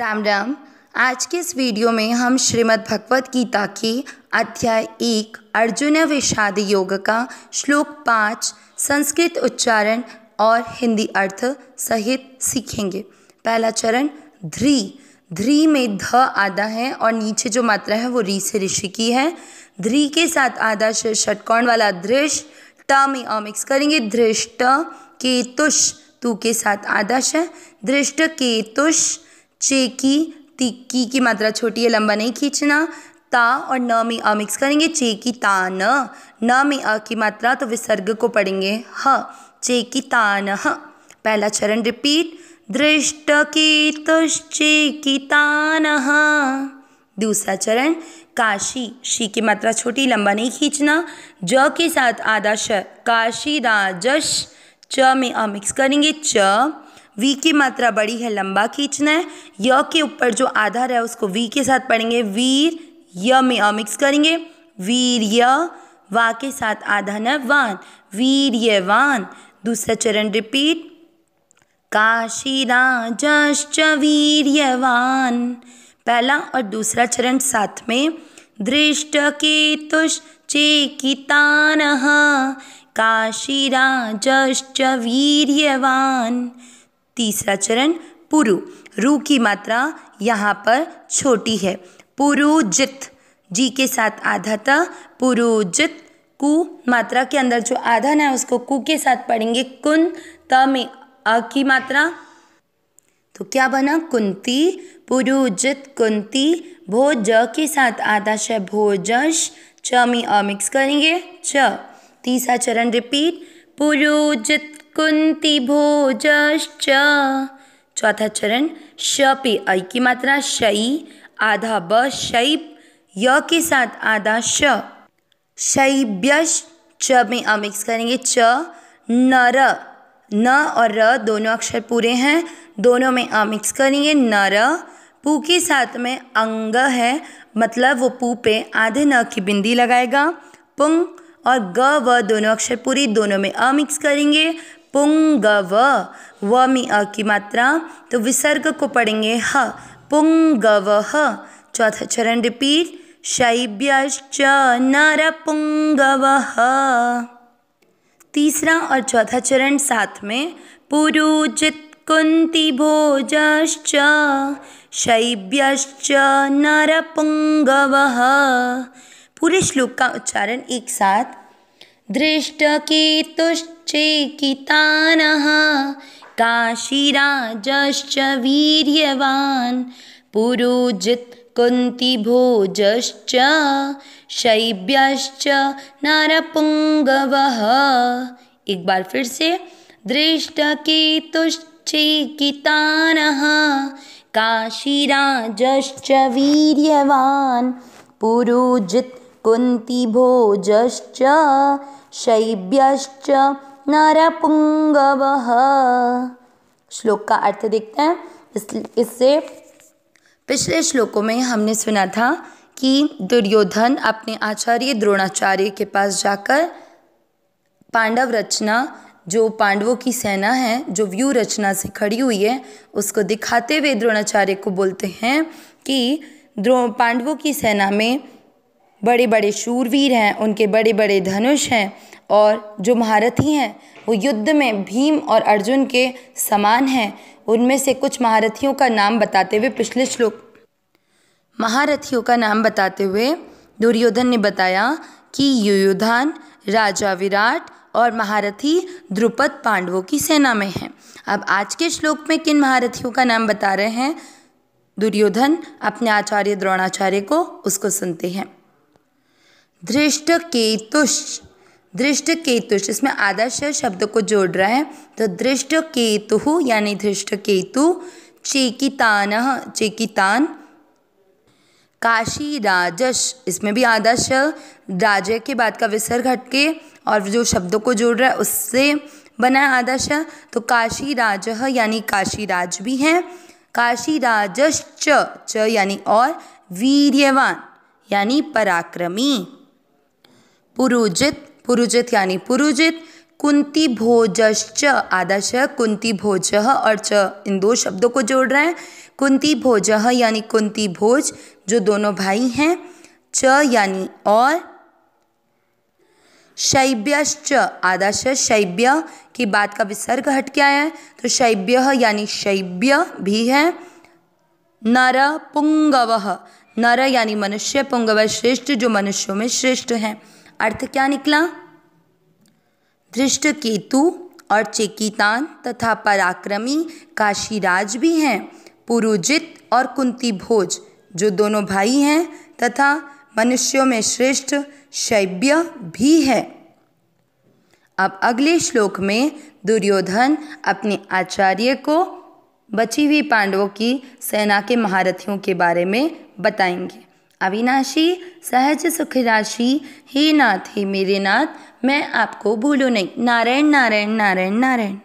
राम राम आज के इस वीडियो में हम श्रीमद् भगवत गीता के अध्याय एक अर्जुन विषाद योग का श्लोक पाँच संस्कृत उच्चारण और हिंदी अर्थ सहित सीखेंगे पहला चरण ध्री ध्री में ध आधा है और नीचे जो मात्रा है वो री से ऋषि की है ध्री के साथ आधा षटकोण वाला दृश ट में अमिक्स करेंगे धृष्ट केतुष तू के साथ आदर्श दृष्ट केतुष चेकी तिक्की की मात्रा छोटी है लंबा नहीं खींचना ता और न में अ मिक्स करेंगे चे की ता न न में अ की मात्रा तो विसर्ग को पढ़ेंगे ह चे की ता न ह पहला चरण रिपीट दृष्ट की तुश्चे की तान दूसरा चरण काशी शी की मात्रा छोटी लंबा नहीं खींचना ज के साथ आधा श काशी राजश च में अ मिक्स करेंगे च वी की मात्रा बड़ी है लंबा खींचना है य के ऊपर जो आधार है उसको वी के साथ पढ़ेंगे वीर य में अ मिक्स करेंगे वीर य वा के साथ आधा है वान य वान दूसरा चरण रिपीट काशी राजश्च वीर्यवान पहला और दूसरा चरण साथ में दृष्ट तुष चेकितान काशी राजश्च वीर्यवान तीसरा चरण पुरु रू की मात्रा यहाँ पर छोटी है पुरुजित जी के साथ आधा था पुरुजित कु मात्रा के अंदर जो आधा ना है उसको कु के साथ पढ़ेंगे कुन त में अ की मात्रा तो क्या बना कुंती पुरुजित कुंती भोज के साथ आधा श भोजश च में अ मिक्स करेंगे च तीसरा चरण रिपीट पुरुजित कुंती भोज चौथा चरण शपी ऐ की मात्रा शई आधा ब शई य के साथ आधा श शैब्यश च में अ मिक्स करेंगे च नर न और र दोनों अक्षर पूरे हैं दोनों में अमिक्स मिक्स करेंगे नर पू के साथ में अंग है मतलब वो पू पे आधे न की बिंदी लगाएगा पुंग और ग व दोनों अक्षर पूरी दोनों में अमिक्स करेंगे पुंगव व मी अ की मात्रा तो विसर्ग को पढ़ेंगे ह पुंगव चौथा चरण रिपीट शैब्यश्च ह तीसरा और चौथा चरण साथ में पुरुजित कुंती शैब्य नर पुंगव पूरे श्लोक का उच्चारण एक साथ दृष्ट तुष्ट चेकितानः काशीराजश्च वीर्यवान् पुरोजित कुंती कुन्तिभोजश्च शैब्यश्च नरपुंगव एक बार फिर से दृष्ट दृष्टकेतुश्चेकितानः काशीराजश्च वीर्यवान् पुरोजित कुंती कुन्तिभोजश्च शैब्यश्च नरपुंगव श्लोक का अर्थ देखते हैं इस, इससे पिछले श्लोकों में हमने सुना था कि दुर्योधन अपने आचार्य द्रोणाचार्य के पास जाकर पांडव रचना जो पांडवों की सेना है जो व्यू रचना से खड़ी हुई है उसको दिखाते हुए द्रोणाचार्य को बोलते हैं कि द्रो पांडवों की सेना में बड़े बड़े शूरवीर हैं उनके बड़े बड़े धनुष हैं और जो महारथी हैं वो युद्ध में भीम और अर्जुन के समान हैं उनमें से कुछ महारथियों का नाम बताते हुए पिछले श्लोक महारथियों का नाम बताते हुए दुर्योधन ने बताया कि युयुधान राजा विराट और महारथी द्रुपद पांडवों की सेना में हैं अब आज के श्लोक में किन महारथियों का नाम बता रहे हैं दुर्योधन अपने आचार्य द्रोणाचार्य को उसको सुनते हैं धृष्ट केतुष दृष्ट केतु इसमें आदर्श शब्द को जोड़ रहा है तो दृष्ट केतु यानी धृष्ट केतु चेकितान चेकितान काशी राजश इसमें भी आदर्श राजय के बाद का विसर्ग हटके और जो शब्दों को जोड़ रहा है उससे बना है आदर्श तो काशी राज यानी काशी राज भी है काशी च च यानी और वीर्यवान यानी पराक्रमी पुरोजित पुरुजित यानी पुरुजित कुंती भोजश्च आदाश कुंती भोज और च इन दो शब्दों को जोड़ रहे हैं कुंती भोज यानी कुंती भोज जो दोनों भाई हैं च यानी और शैब्यश्च आदाश शैब्य की बात का विसर्ग हट गया है तो शैब्य यानी शैब्य भी है नर पुंगव नर यानी मनुष्य पुंगव श्रेष्ठ जो मनुष्यों में श्रेष्ठ हैं अर्थ क्या निकला धृष्टकेतु और चेकितान तथा पराक्रमी काशीराज भी हैं पुरुजित और कुंती भोज जो दोनों भाई हैं तथा मनुष्यों में श्रेष्ठ शैब्य भी है अब अगले श्लोक में दुर्योधन अपने आचार्य को बची हुई पांडवों की सेना के महारथियों के बारे में बताएंगे अविनाशी सहज सुख राशि हे नाथ हे मेरे नाथ मैं आपको भूलो नहीं नारायण नारायण नारायण नारायण